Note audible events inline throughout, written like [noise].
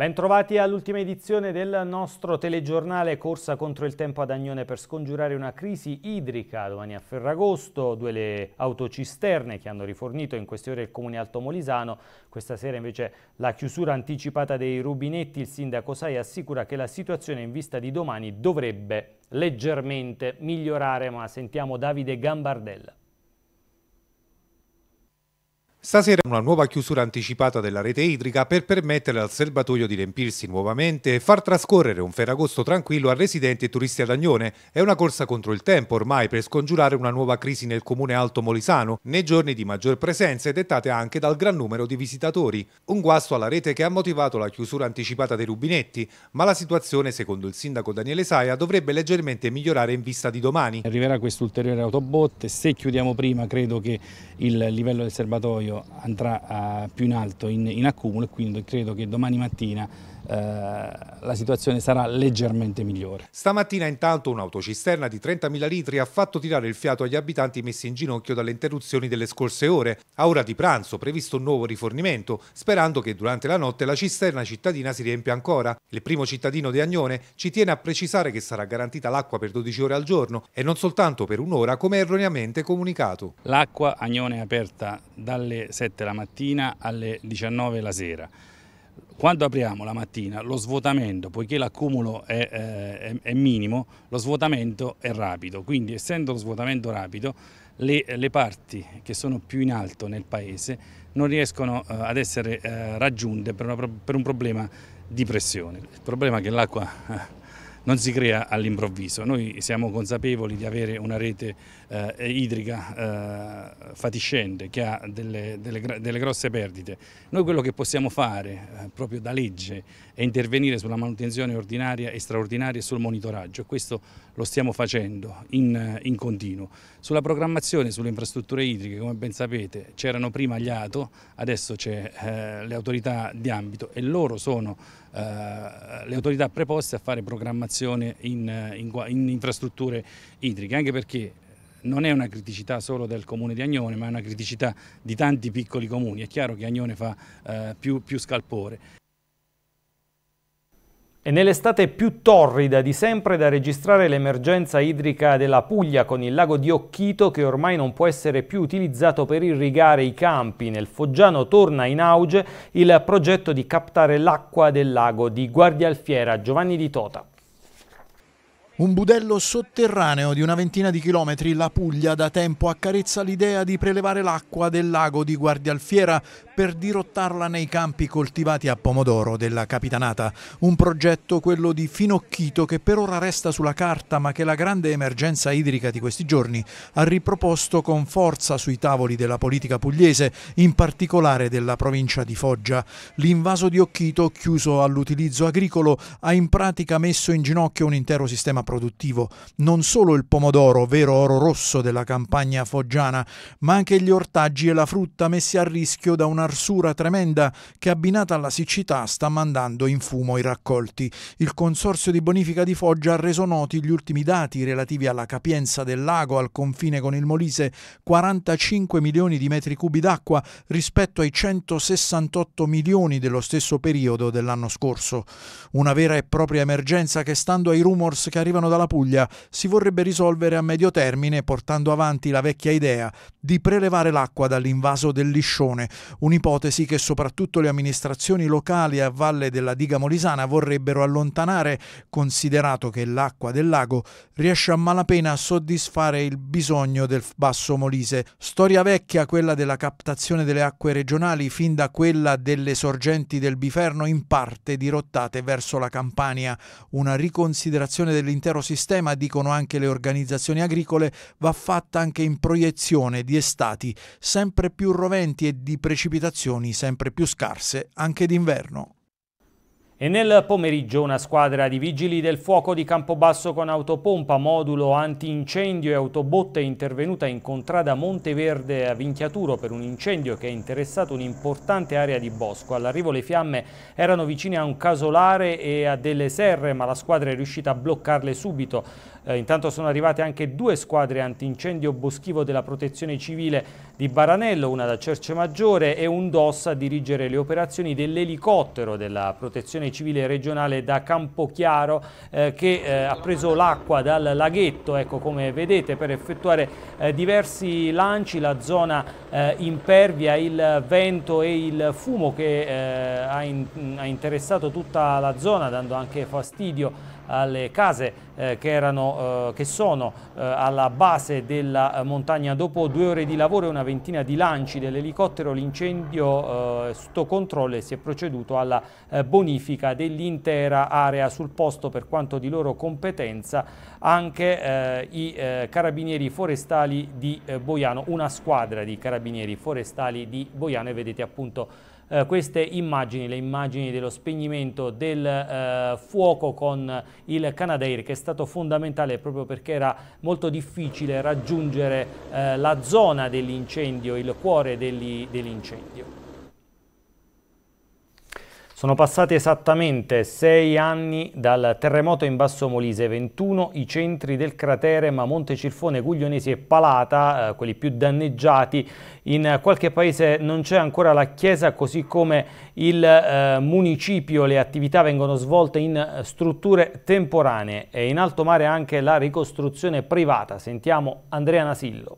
Bentrovati all'ultima edizione del nostro telegiornale Corsa contro il tempo ad Agnone per scongiurare una crisi idrica. Domani a Ferragosto, due le autocisterne che hanno rifornito in queste ore il comune Alto Molisano. Questa sera invece la chiusura anticipata dei rubinetti. Il sindaco Sai assicura che la situazione in vista di domani dovrebbe leggermente migliorare, ma sentiamo Davide Gambardella. Stasera una nuova chiusura anticipata della rete idrica per permettere al serbatoio di riempirsi nuovamente e far trascorrere un ferragosto tranquillo a residenti e turisti ad Agnone. È una corsa contro il tempo ormai per scongiurare una nuova crisi nel comune Alto Molisano, nei giorni di maggior presenza e dettate anche dal gran numero di visitatori. Un guasto alla rete che ha motivato la chiusura anticipata dei rubinetti, ma la situazione, secondo il sindaco Daniele Saia, dovrebbe leggermente migliorare in vista di domani. Arriverà quest'ulteriore autobotte, se chiudiamo prima credo che il livello del serbatoio portafoglio andrà eh, più in alto in, in accumulo e quindi credo che domani mattina eh, la situazione sarà leggermente migliore. Stamattina intanto un'autocisterna di 30.000 litri ha fatto tirare il fiato agli abitanti messi in ginocchio dalle interruzioni delle scorse ore. A ora di pranzo previsto un nuovo rifornimento, sperando che durante la notte la cisterna cittadina si riempia ancora. Il primo cittadino di Agnone ci tiene a precisare che sarà garantita l'acqua per 12 ore al giorno e non soltanto per un'ora come erroneamente comunicato. L'acqua Agnone è aperta dalle 7 la mattina alle 19 la sera quando apriamo la mattina lo svuotamento, poiché l'accumulo è, eh, è, è, minimo, lo svuotamento è rapido, quindi essendo lo svuotamento rapido le, le parti che sono più in alto nel paese non riescono eh, ad essere eh, raggiunte per, una, per, un problema di pressione. Il problema è che l'acqua eh, non si crea all'improvviso. Noi siamo consapevoli di avere una rete eh, eh idrica eh, fatiscente che ha delle, delle, delle, grosse perdite. Noi quello che possiamo fare eh, proprio da legge e intervenire sulla manutenzione ordinaria e straordinaria e sul monitoraggio. Questo lo stiamo facendo in, in continuo. Sulla programmazione sulle infrastrutture idriche, come ben sapete, c'erano prima gli ATO, adesso c'è eh, le autorità di ambito e loro sono eh, le autorità preposte a fare programmazione in, in, in infrastrutture idriche, anche perché non è una criticità solo del comune di Agnone, ma è una criticità di tanti piccoli comuni. È chiaro che Agnone fa eh, più, più, scalpore. È nell'estate più torrida di sempre da registrare l'emergenza idrica della Puglia con il lago di Occhito che ormai non può essere più utilizzato per irrigare i campi. Nel Foggiano torna in auge il progetto di captare l'acqua del lago di Guardialfiera Giovanni di Tota. Un budello sotterraneo di una ventina di chilometri, la Puglia da tempo accarezza l'idea di prelevare l'acqua del lago di Guardialfiera per dirottarla nei campi coltivati a pomodoro della Capitanata. Un progetto, quello di Finocchito, che per ora resta sulla carta ma che la grande emergenza idrica di questi giorni ha riproposto con forza sui tavoli della politica pugliese, in particolare della provincia di Foggia. L'invaso di Occhito, chiuso all'utilizzo agricolo, ha in pratica messo in ginocchio un intero sistema produttivo non solo il pomodoro, vero oro rosso della campagna foggiana, ma anche gli ortaggi e la frutta messi a rischio da un'arsura tremenda che abbinata alla siccità sta mandando in fumo i raccolti. Il Consorzio di Bonifica di Foggia ha reso noti gli ultimi dati relativi alla capienza del lago al confine con il Molise, 45 milioni di metri cubi d'acqua rispetto ai 168 milioni dello stesso periodo dell'anno scorso. Una vera e propria emergenza che stando ai rumors che arrivano arrivano dalla Puglia si vorrebbe risolvere a medio termine portando avanti la vecchia idea di prelevare l'acqua dall'invaso del liscione, un'ipotesi che soprattutto le amministrazioni locali a valle della diga molisana vorrebbero allontanare, considerato che l'acqua del lago riesce a malapena a soddisfare il bisogno del basso molise. Storia vecchia quella della captazione delle acque regionali fin da quella delle sorgenti del Biferno in parte dirottate verso la Campania, una riconsiderazione dell'interno l'intero sistema, dicono anche le organizzazioni agricole, va fatta anche in proiezione di estati sempre più roventi e di precipitazioni sempre più scarse anche d'inverno. E nel pomeriggio una squadra di vigili del fuoco di Campobasso con autopompa, modulo antincendio e autobotte è intervenuta in contrada Monteverde a Vinchiaturo per un incendio che ha interessato un'importante area di bosco. All'arrivo le fiamme erano vicine a un casolare e a delle serre ma la squadra è riuscita a bloccarle subito. Eh, intanto sono arrivate anche due squadre antincendio boschivo della protezione civile di Baranello, una da Cerce Maggiore e un DOS a dirigere le operazioni dell'elicottero della protezione civile regionale da Campochiaro eh, che eh, ha preso l'acqua dal laghetto, ecco come vedete, per effettuare eh, diversi lanci, la zona eh, impervia, il vento e il fumo che eh, ha, in, ha interessato tutta la zona, dando anche fastidio alle case eh, che, erano, eh, che, sono eh, alla base della eh, montagna. Dopo due ore di lavoro e una ventina di lanci dell'elicottero, l'incendio è eh, sotto controllo e si è proceduto alla eh, bonifica dell'intera area sul posto per quanto di loro competenza anche i carabinieri forestali di Boiano, una squadra di carabinieri forestali di Boiano e vedete appunto eh, queste immagini, le immagini dello spegnimento del eh, fuoco con il Canadair che è stato fondamentale proprio perché era molto difficile raggiungere eh, la zona dell'incendio, il cuore dell'incendio. Sono passati esattamente sei anni dal terremoto in Basso Molise, 21 i centri del cratere, ma Monte Montecirfone, Guglionesi e Palata, eh, quelli più danneggiati. In eh, qualche paese non c'è ancora la chiesa, così come il eh, municipio. Le attività vengono svolte in eh, strutture temporanee e in alto mare anche la ricostruzione privata. Sentiamo Andrea Nasillo.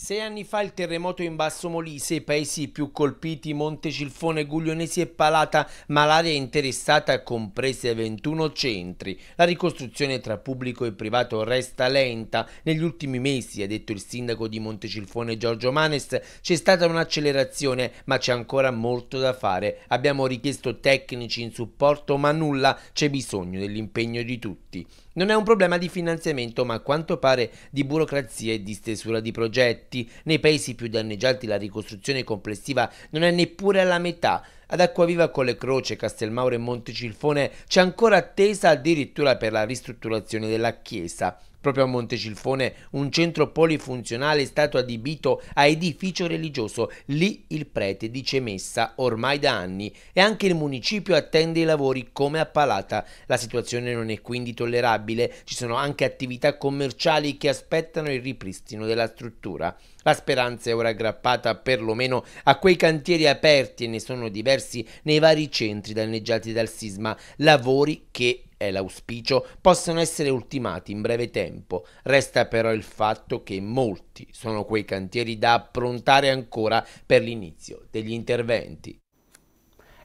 Sei anni fa il terremoto in Basso Molise, i paesi più colpiti Montecilfone, Guglionesi e Palata, ma l'area interessata comprese 21 centri. La ricostruzione tra pubblico e privato resta lenta. Negli ultimi mesi, ha detto il sindaco di Montecilfone Giorgio Manes, c'è stata un'accelerazione, ma c'è ancora molto da fare. Abbiamo richiesto tecnici in supporto, ma nulla, c'è bisogno dell'impegno di tutti. Non è un problema di finanziamento, ma a quanto pare di burocrazia e di stesura di progetti effetti, nei paesi più danneggiati la ricostruzione complessiva non è neppure alla metà. Ad Acquaviva con le Croce, Castelmauro e Montecilfone c'è ancora attesa addirittura per la ristrutturazione della chiesa. Proprio a Montecilfone un centro polifunzionale è stato adibito a edificio religioso. Lì il prete dice messa ormai da anni e anche il municipio attende i lavori come a Palata. La situazione non è quindi tollerabile. Ci sono anche attività commerciali che aspettano il ripristino della struttura. La speranza è ora aggrappata perlomeno a quei cantieri aperti e ne sono diversi nei vari centri danneggiati dal sisma, lavori che è l'auspicio, possano essere ultimati in breve tempo. Resta però il fatto che molti sono quei cantieri da approntare ancora per l'inizio degli interventi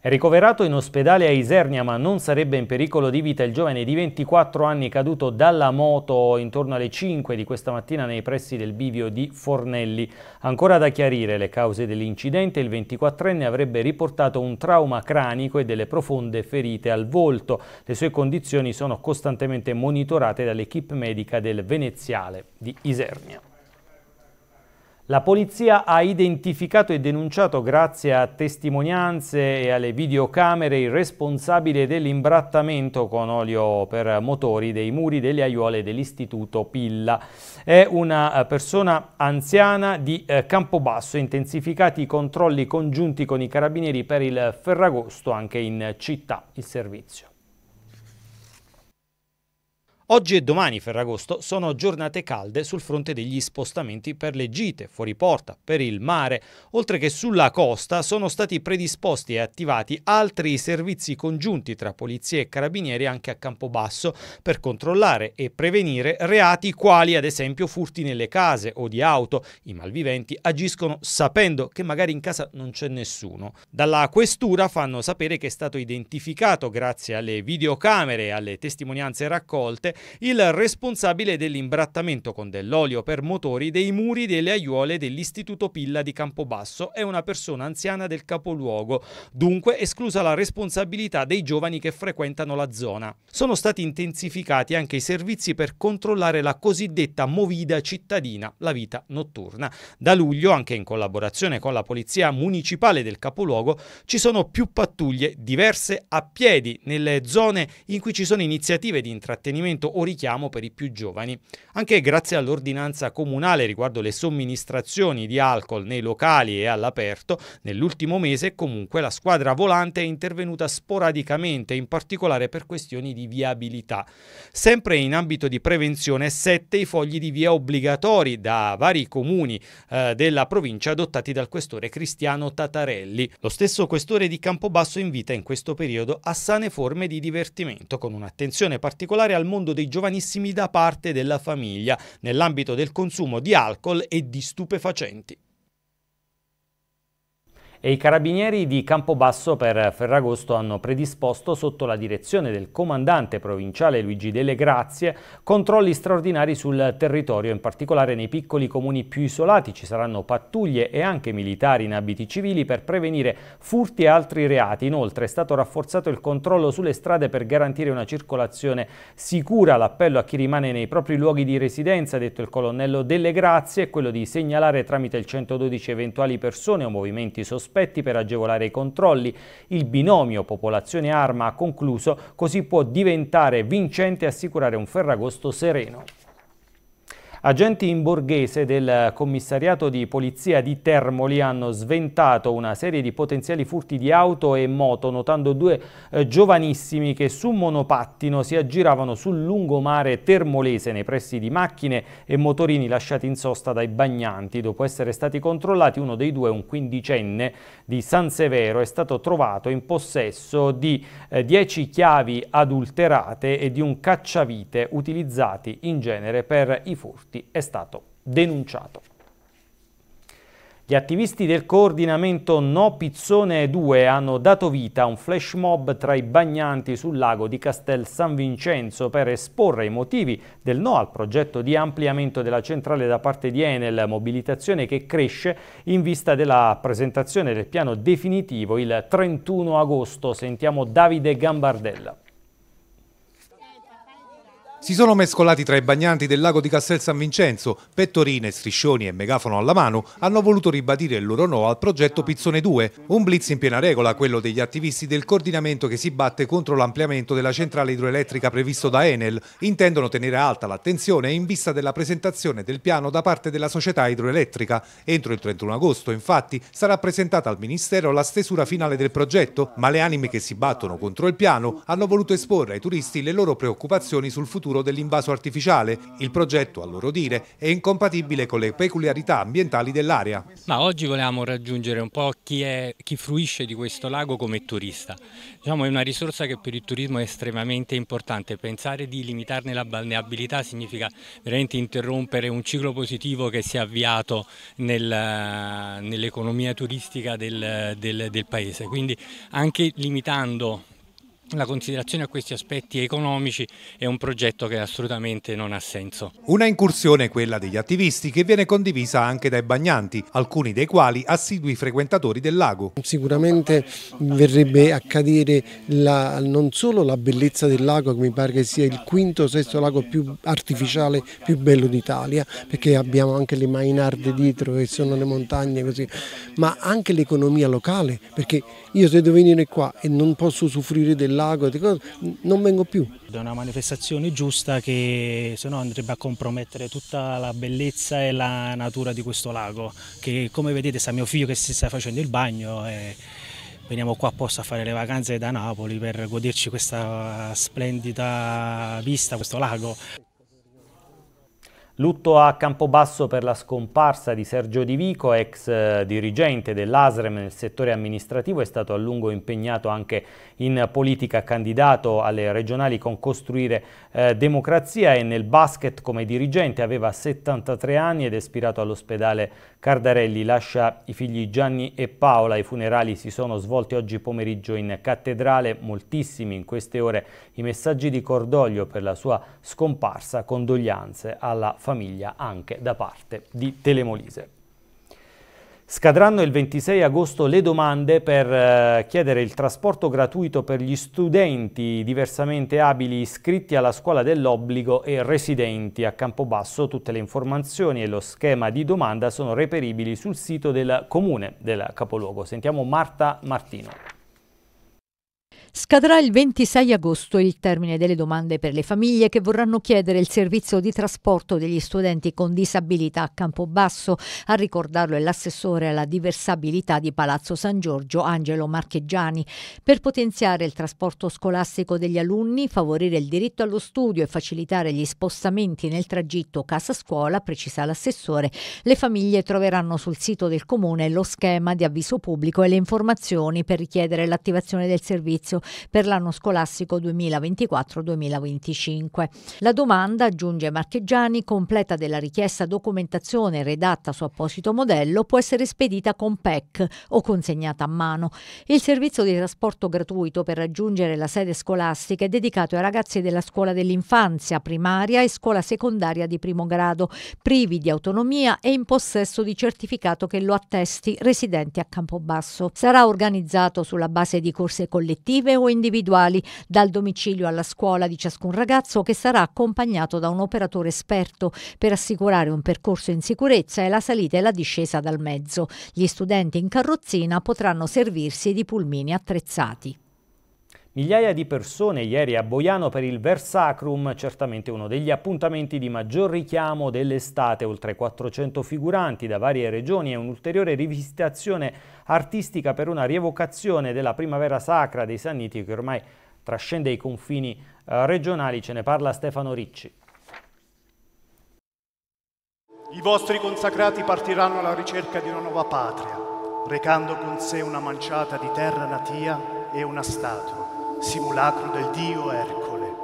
ricoverato in ospedale a Isernia ma non sarebbe in pericolo di vita il giovane di 24 anni caduto dalla moto intorno alle 5 di questa mattina nei pressi del bivio di Fornelli. Ancora da chiarire le cause dell'incidente, il 24enne avrebbe riportato un trauma cranico e delle profonde ferite al volto. Le sue condizioni sono costantemente monitorate dall'equipe medica del Veneziale di Isernia. La polizia ha identificato e denunciato grazie a testimonianze e alle videocamere il responsabile dell'imbrattamento con olio per motori dei muri delle aiuole dell'istituto Pilla. È una eh, persona anziana di eh, Campobasso, intensificati i controlli congiunti con i carabinieri per il Ferragosto anche in città il servizio. Oggi e domani, Ferragosto, sono giornate calde sul fronte degli spostamenti per le gite, fuori porta, per il mare, oltre che sulla costa sono stati predisposti e attivati altri servizi congiunti tra polizia e carabinieri anche a Campobasso per controllare e prevenire reati quali ad esempio furti nelle case o di auto. I malviventi agiscono sapendo che magari in casa non c'è nessuno. Dalla questura fanno sapere che è stato identificato grazie alle videocamere e alle testimonianze raccolte il responsabile dell'imbrattamento con dell'olio per motori dei muri delle aiuole dell'Istituto Pilla di Campobasso è una persona anziana del capoluogo, dunque esclusa la responsabilità dei giovani che frequentano la zona. Sono stati intensificati anche i servizi per controllare la cosiddetta movida cittadina, la vita notturna. Da luglio, anche in collaborazione con la Polizia Municipale del capoluogo, ci sono più pattuglie diverse a piedi nelle zone in cui ci sono iniziative di intrattenimento orientamento o richiamo per i più giovani. Anche grazie all'ordinanza comunale riguardo le somministrazioni di alcol nei locali e all'aperto, nell'ultimo mese comunque la squadra volante è intervenuta sporadicamente, in particolare per questioni di viabilità. Sempre in ambito di prevenzione, sette i fogli di via obbligatori da vari comuni eh, della provincia adottati dal questore Cristiano Tatarelli. Lo stesso questore di Campobasso invita in questo periodo a sane forme di divertimento, con un'attenzione particolare al mondo riguardo dei giovanissimi da parte della famiglia nell'ambito del consumo di alcol e di stupefacenti e i carabinieri di Campobasso per Ferragosto hanno predisposto sotto la direzione del comandante provinciale Luigi Delle Grazie controlli straordinari sul territorio, in particolare nei piccoli comuni più isolati ci saranno pattuglie e anche militari in abiti civili per prevenire furti e altri reati. Inoltre è stato rafforzato il controllo sulle strade per garantire una circolazione sicura. L'appello a chi rimane nei propri luoghi di residenza, detto il colonnello Delle Grazie, è quello di segnalare tramite il 112 eventuali persone o movimenti sospetti sospetti per agevolare i controlli. Il binomio popolazione-arma ha concluso, così può diventare vincente e assicurare un Ferragosto sereno. Agenti in borghese del commissariato di polizia di Termoli hanno sventato una serie di potenziali furti di auto e moto, notando due eh, giovanissimi che su monopattino si aggiravano sul lungomare termolese nei pressi di macchine e motorini lasciati in sosta dai bagnanti. Dopo essere stati controllati, uno dei due, un quindicenne di San Severo, è stato trovato in possesso di 10 eh, chiavi adulterate e di un cacciavite utilizzati in genere per i furti tutti è stato denunciato. Gli attivisti del coordinamento No Pizzone 2 hanno dato vita a un flash mob tra i bagnanti sul lago di Castel San Vincenzo per esporre i motivi del no al progetto di ampliamento della centrale da parte di Enel, mobilitazione che cresce in vista della presentazione del piano definitivo il 31 agosto. Sentiamo Davide Gambardella. Si sono mescolati tra i bagnanti del lago di Castel San Vincenzo, pettorine, striscioni e megafono alla mano, hanno voluto ribadire il loro no al progetto Pizzone 2, un blitz in piena regola, quello degli attivisti del coordinamento che si batte contro l'ampliamento della centrale idroelettrica previsto da Enel. Intendono tenere alta l'attenzione in vista della presentazione del piano da parte della società idroelettrica. Entro il 31 agosto, infatti, sarà presentata al Ministero la stesura finale del progetto, ma le anime che si battono contro il piano hanno voluto esporre ai turisti le loro preoccupazioni sul futuro futuro dell'invaso artificiale. Il progetto, a loro dire, è incompatibile con le peculiarità ambientali dell'area. Ma oggi volevamo raggiungere un po' chi, è, chi fruisce di questo lago come turista. Diciamo, è una risorsa che per il turismo è estremamente importante. Pensare di limitarne la balneabilità significa veramente interrompere un ciclo positivo che si è avviato nel, nell'economia turistica del, del, del paese. Quindi anche limitando la considerazione a questi aspetti economici è un progetto che assolutamente non ha senso. Una incursione quella degli attivisti che viene condivisa anche dai bagnanti, alcuni dei quali assidui frequentatori del lago. Sicuramente verrebbe a cadere la, non solo la bellezza del lago che mi pare che sia il quinto o sesto lago più artificiale, più bello d'Italia perché abbiamo anche le Mainarde dietro che sono le montagne così, ma anche l'economia locale perché io se devo venire qua e non posso soffrire del lago lago, dico, non vengo più. È una manifestazione giusta che se no andrebbe a compromettere tutta la bellezza e la natura di questo lago, che come vedete sta mio figlio che si sta facendo il bagno e veniamo qua apposta a fare le vacanze da Napoli per goderci questa splendida vista, questo lago. Lutto a Campobasso per la scomparsa di Sergio Di Vico, ex eh, dirigente dell'ASREM nel settore amministrativo, è stato a lungo impegnato anche in politica, candidato alle regionali con Costruire eh, Democrazia e nel basket come dirigente aveva 73 anni ed è ispirato all'ospedale Cardarelli lascia i figli Gianni e Paola, i funerali si sono svolti oggi pomeriggio in cattedrale, moltissimi in queste ore i messaggi di cordoglio per la sua scomparsa, condoglianze alla famiglia anche da parte di Telemolise. Scadranno il 26 agosto le domande per eh, chiedere il trasporto gratuito per gli studenti diversamente abili iscritti alla scuola dell'obbligo e residenti a Campobasso. Tutte le informazioni e lo schema di domanda sono reperibili sul sito del comune del capoluogo. Sentiamo Marta Martino. Scadrà il 26 agosto il termine delle domande per le famiglie che vorranno chiedere il servizio di trasporto degli studenti con disabilità a Campobasso. A ricordarlo è l'assessore alla diversabilità di Palazzo San Giorgio Angelo Marcheggiani. Per potenziare il trasporto scolastico degli alunni, favorire il diritto allo studio e facilitare gli spostamenti nel tragitto casa-scuola, precisa l'assessore, le famiglie troveranno sul sito del comune lo schema di avviso pubblico e le informazioni per richiedere l'attivazione del servizio per l'anno scolastico 2024-2025. La domanda, aggiunge Marchegiani, completa della richiesta documentazione redatta su apposito modello può essere spedita con PEC o consegnata a mano. Il servizio di trasporto gratuito per raggiungere la sede scolastica è dedicato ai ragazzi della scuola dell'infanzia, primaria e scuola secondaria di primo grado, privi di autonomia e in possesso di certificato che lo attesti residenti a Campobasso. Sarà organizzato sulla base di corse collettive scuole o individuali, dal domicilio alla scuola di ciascun ragazzo che sarà accompagnato da un operatore esperto per assicurare un percorso in sicurezza e la salita e la discesa dal mezzo. Gli studenti in carrozzina potranno servirsi di pulmini attrezzati. Migliaia di persone ieri a Boiano per il Versacrum, certamente uno degli appuntamenti di maggior richiamo dell'estate, oltre 400 figuranti da varie regioni e un'ulteriore rivisitazione artistica per una rievocazione della primavera sacra dei Sanniti che ormai trascende i confini eh, regionali, ce ne parla Stefano Ricci. I vostri consacrati partiranno alla ricerca di una nuova patria, recando con sé una manciata di terra natia e una statua simulacro del dio Ercole.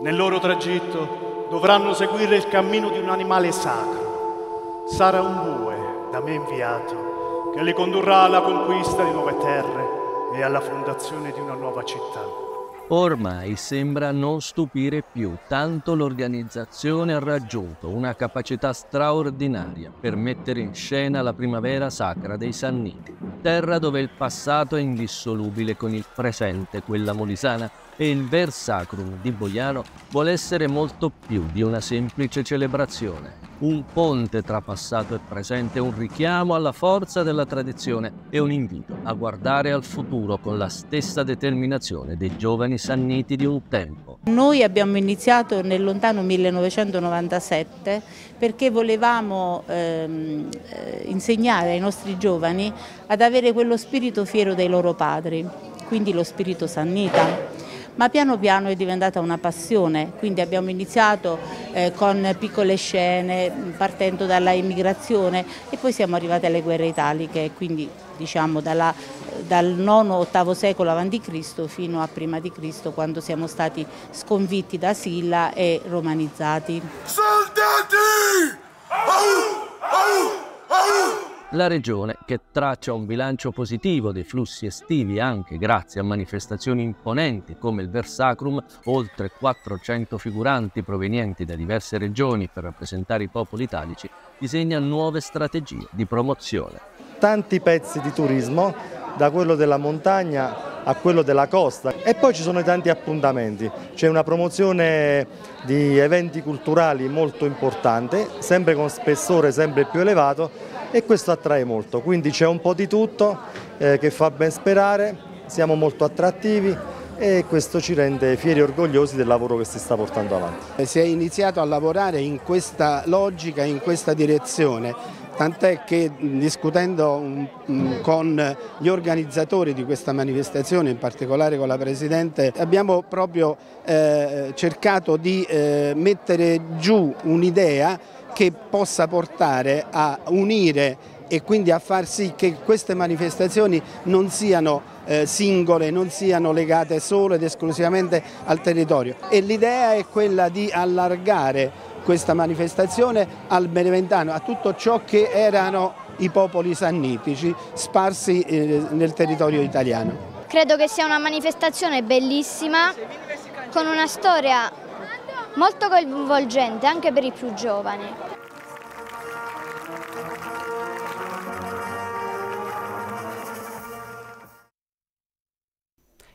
Nel loro tragitto dovranno seguire il cammino di un animale sacro. Sarà un bue da me inviato che li condurrà alla conquista di nuove terre e alla fondazione di una nuova città. Ormai sembra non stupire più, tanto l'organizzazione ha raggiunto una capacità straordinaria per mettere in scena la primavera sacra dei Sanniti, terra dove il passato è indissolubile con il presente, quella molisana, e il Versacrum di Boiano vuole essere molto più di una semplice celebrazione un ponte tra passato e presente, un richiamo alla forza della tradizione e un invito a guardare al futuro con la stessa determinazione dei giovani sanniti di un tempo. Noi abbiamo iniziato nel lontano 1997 perché volevamo ehm, eh, insegnare ai nostri giovani ad avere quello spirito fiero dei loro padri, quindi lo spirito sannita ma piano piano è diventata una passione, quindi abbiamo iniziato eh, con piccole scene partendo dalla immigrazione e poi siamo arrivati alle guerre italiche, quindi diciamo dalla, dal IX-VIII secolo a.C. fino a prima di Cristo quando siamo stati sconfitti da Silla e romanizzati. Soldati! Au! Au! Au! La regione, che traccia un bilancio positivo dei flussi estivi anche grazie a manifestazioni imponenti come il Versacrum, oltre 400 figuranti provenienti da diverse regioni per rappresentare i popoli italici, disegna nuove strategie di promozione. Tanti pezzi di turismo, da quello della montagna a quello della costa e poi ci sono tanti appuntamenti, c'è una promozione di eventi culturali molto importante, sempre con spessore sempre più elevato e questo attrae molto, quindi c'è un po' di tutto eh, che fa ben sperare, siamo molto attrattivi e questo ci rende fieri e orgogliosi del lavoro che si sta portando avanti. Eh, si è iniziato a lavorare in questa logica, in questa direzione, tant'è che discutendo con gli organizzatori di questa manifestazione, in particolare con la Presidente, abbiamo proprio eh, cercato di eh, mettere giù un'idea che possa portare a unire e quindi a far sì che queste manifestazioni non siano eh, singole, non siano legate solo ed esclusivamente al territorio. E l'idea è quella di allargare questa manifestazione al Beneventano, a tutto ciò che erano i popoli sannitici sparsi eh, nel territorio italiano. Credo che sia una manifestazione bellissima, con una storia molto coinvolgente anche per i più giovani.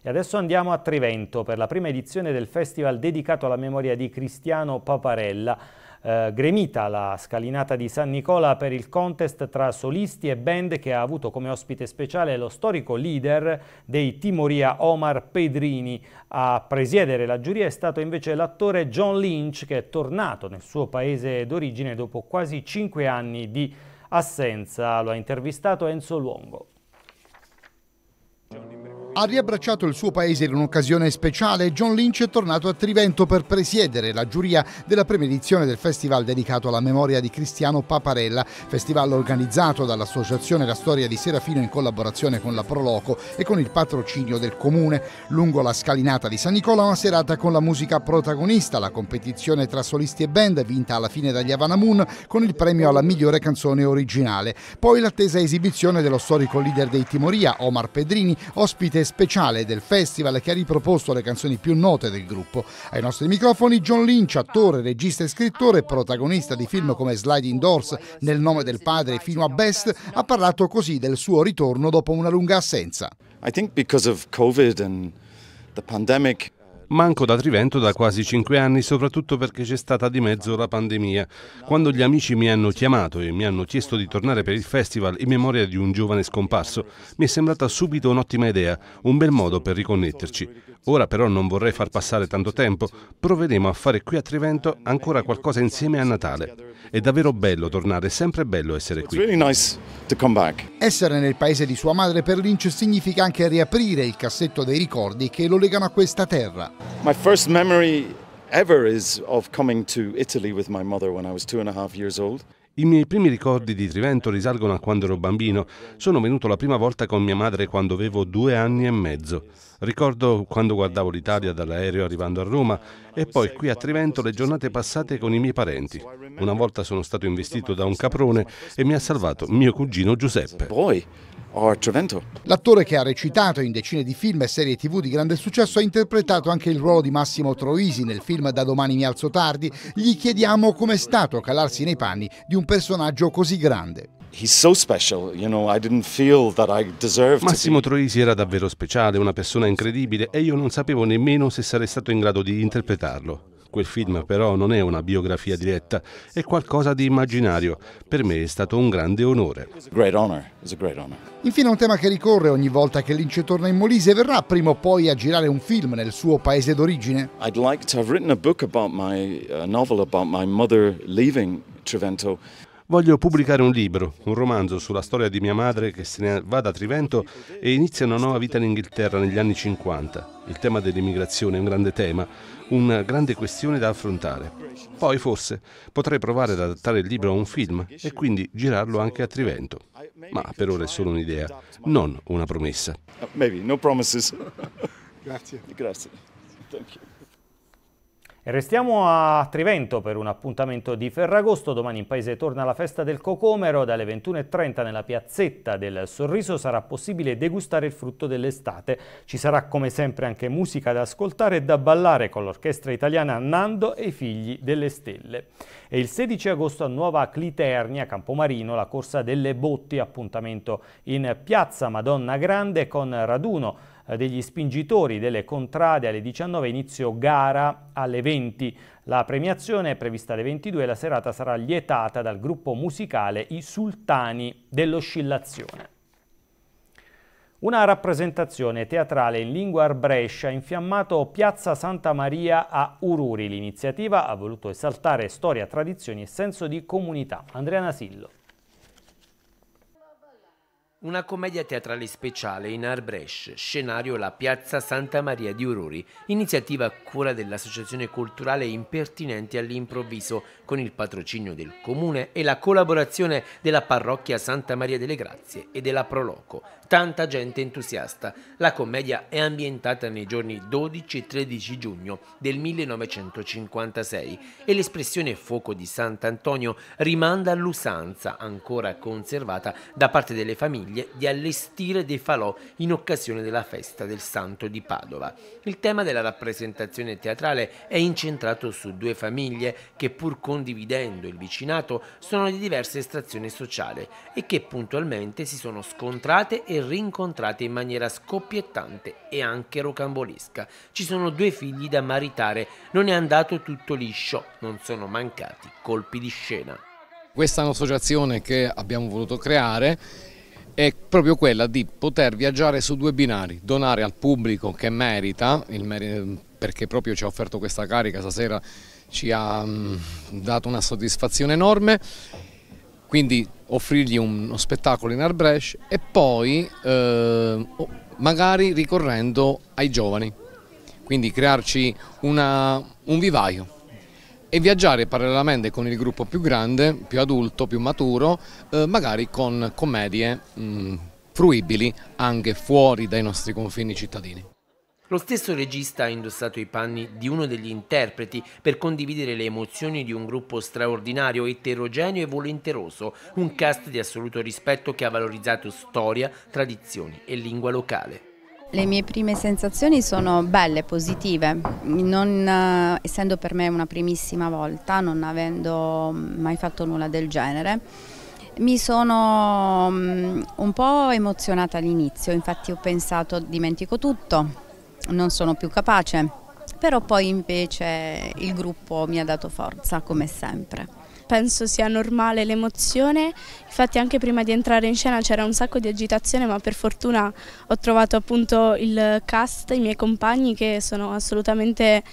E adesso andiamo a Trivento per la prima edizione del festival dedicato alla memoria di Cristiano Paparella. Eh, gremita la scalinata di San Nicola per il contest tra solisti e band che ha avuto come ospite speciale lo storico leader dei Timoria Omar Pedrini. A presiedere la giuria è stato invece l'attore John Lynch che è tornato nel suo paese d'origine dopo quasi cinque anni di assenza. Lo ha intervistato Enzo Luongo. Ha riabbracciato il suo paese in un'occasione speciale e John Lynch è tornato a Trivento per presiedere la giuria della prima edizione del festival dedicato alla memoria di Cristiano Paparella, festival organizzato dall'associazione La Storia di Serafino in collaborazione con la Proloco e con il patrocinio del comune. Lungo la scalinata di San Nicola una serata con la musica protagonista, la competizione tra solisti e band vinta alla fine dagli Havana Moon con il premio alla migliore canzone originale. Poi l'attesa esibizione dello storico leader dei Timoria, Omar Pedrini, ospite speciale del festival che ha riproposto le canzoni più note del gruppo. Ai nostri microfoni John Lynch, attore, regista e scrittore, protagonista di film come Sliding Doors, Nel nome del padre fino a Best, ha parlato così del suo ritorno dopo una lunga assenza. I think because of COVID and the pandemic Manco da Trivento da quasi cinque anni, soprattutto perché c'è stata di mezzo la pandemia. Quando gli amici mi hanno chiamato e mi hanno chiesto di tornare per il festival in memoria di un giovane scomparso, mi è sembrata subito un'ottima idea, un bel modo per riconnetterci. Ora però non vorrei far passare tanto tempo, Proveremo a fare qui a Trivento ancora qualcosa insieme a Natale. È davvero bello tornare, è sempre bello essere qui. Essere nel paese di sua madre per Lynch significa anche riaprire il cassetto dei ricordi che lo legano a questa terra. My first memory ever is of coming to Italy with my mother when I was two and a half years old. I miei primi ricordi di Trivento risalgono a quando ero bambino. Sono venuto la prima volta con mia madre quando avevo due anni e mezzo. Ricordo quando guardavo l'Italia dall'aereo arrivando a Roma e poi qui a Trivento le giornate passate con i miei parenti. Una volta sono stato investito da un caprone e mi ha salvato mio cugino Giuseppe. Poi L'attore che ha recitato in decine di film e serie tv di grande successo ha interpretato anche il ruolo di Massimo Troisi nel film Da domani mi alzo tardi. Gli chiediamo com'è stato calarsi nei panni di un personaggio così grande. Massimo Troisi era davvero speciale, una persona incredibile e io non sapevo nemmeno se sarei stato in grado di interpretarlo. Quel film però non è una biografia diretta, è qualcosa di immaginario. Per me è stato un grande onore. Infine un tema che ricorre ogni volta che Lynch torna in Molise verrà prima o poi a girare un film nel suo paese d'origine. I'd like to have written a book about my a novel about my mother leaving Trevento. Voglio pubblicare un libro, un romanzo sulla storia di mia madre che se ne va da Trivento e inizia una nuova vita in Inghilterra negli anni 50. Il tema dell'immigrazione è un grande tema, una grande questione da affrontare. Poi forse potrei provare ad adattare il libro a un film e quindi girarlo anche a Trivento. Ma per ora è solo un'idea, non una promessa. Maybe, no promises. [laughs] Grazie. Grazie. Thank you. E restiamo a Trivento per un appuntamento di Ferragosto. Domani in paese torna la festa del cocomero. Dalle 21.30 nella piazzetta del Sorriso sarà possibile degustare il frutto dell'estate. Ci sarà come sempre anche musica da ascoltare e da ballare con l'orchestra italiana Nando e i figli delle stelle. E il 16 agosto a Nuova Cliternia, Campomarino, la corsa delle botti, appuntamento in piazza Madonna Grande con raduno eh, degli spingitori delle contrade alle 19 inizio gara alle 20. La premiazione è prevista alle 22 e la serata sarà lietata dal gruppo musicale I Sultani dell'Oscillazione. Una rappresentazione teatrale in lingua arbrescia ha infiammato Piazza Santa Maria a Ururi. L'iniziativa ha voluto esaltare storia, tradizioni e senso di comunità. Andrea Nasillo. Una commedia teatrale speciale in Arbresh, scenario la Piazza Santa Maria di Urori, iniziativa a cura dell'Associazione Culturale Impertinenti all'improvviso, con il patrocinio del Comune e la collaborazione della Parrocchia Santa Maria delle Grazie e della Proloco. Tanta gente entusiasta. La commedia è ambientata nei giorni 12 e 13 giugno del 1956 e l'espressione fuoco di Sant'Antonio rimanda all'usanza ancora conservata da parte delle famiglie famiglie di allestire dei falò in occasione della festa del Santo di Padova. Il tema della rappresentazione teatrale è incentrato su due famiglie che pur condividendo il vicinato sono di diversa estrazione sociale e che puntualmente si sono scontrate e rincontrate in maniera scoppiettante e anche rocambolesca. Ci sono due figli da maritare, non è andato tutto liscio, non sono mancati colpi di scena. Questa è un'associazione che abbiamo voluto creare è proprio quella di poter viaggiare su due binari, donare al pubblico che merita, perché proprio ci ha offerto questa carica stasera, ci ha mm, dato una soddisfazione enorme, quindi offrirgli uno spettacolo in Arbrecht e poi eh, magari ricorrendo ai giovani, quindi crearci una, un vivaio e viaggiare parallelamente con il gruppo più grande, più adulto, più maturo, eh, magari con commedie mh, mm, fruibili anche fuori dai nostri confini cittadini. Lo stesso regista ha indossato i panni di uno degli interpreti per condividere le emozioni di un gruppo straordinario, eterogeneo e volenteroso, un cast di assoluto rispetto che ha valorizzato storia, tradizioni e lingua locale. Le mie prime sensazioni sono belle, positive, non, eh, essendo per me una primissima volta, non avendo mai fatto nulla del genere. Mi sono mm, un po' emozionata all'inizio, infatti ho pensato dimentico tutto, non sono più capace, però poi invece il gruppo mi ha dato forza come sempre penso sia normale l'emozione, infatti anche prima di entrare in scena c'era un sacco di agitazione ma per fortuna ho trovato appunto il cast, i miei compagni che sono assolutamente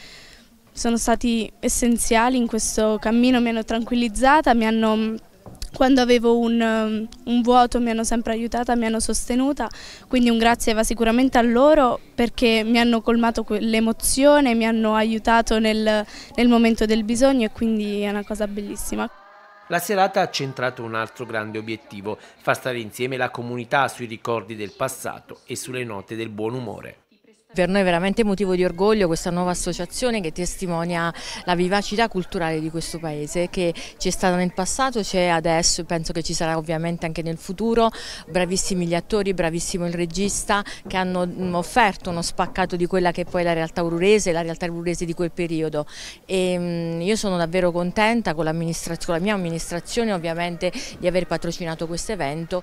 sono stati essenziali in questo cammino, mi hanno tranquillizzata, mi hanno quando avevo un, um, un, vuoto mi hanno sempre aiutata, mi hanno sostenuta, quindi un grazie va sicuramente a loro perché mi hanno colmato l'emozione, mi hanno aiutato nel, nel momento del bisogno e quindi è una cosa bellissima. La serata ha centrato un altro grande obiettivo, far stare insieme la comunità sui ricordi del passato e sulle note del buon umore. Per noi è veramente motivo di orgoglio questa nuova associazione che testimonia la vivacità culturale di questo paese che c'è stata nel passato, c'è adesso e penso che ci sarà ovviamente anche nel futuro. Bravissimi gli attori, bravissimo il regista che hanno mm, offerto uno spaccato di quella che è poi la realtà ururese, la realtà ururese di quel periodo. E mm, io sono davvero contenta con, con la mia amministrazione ovviamente di aver patrocinato questo evento.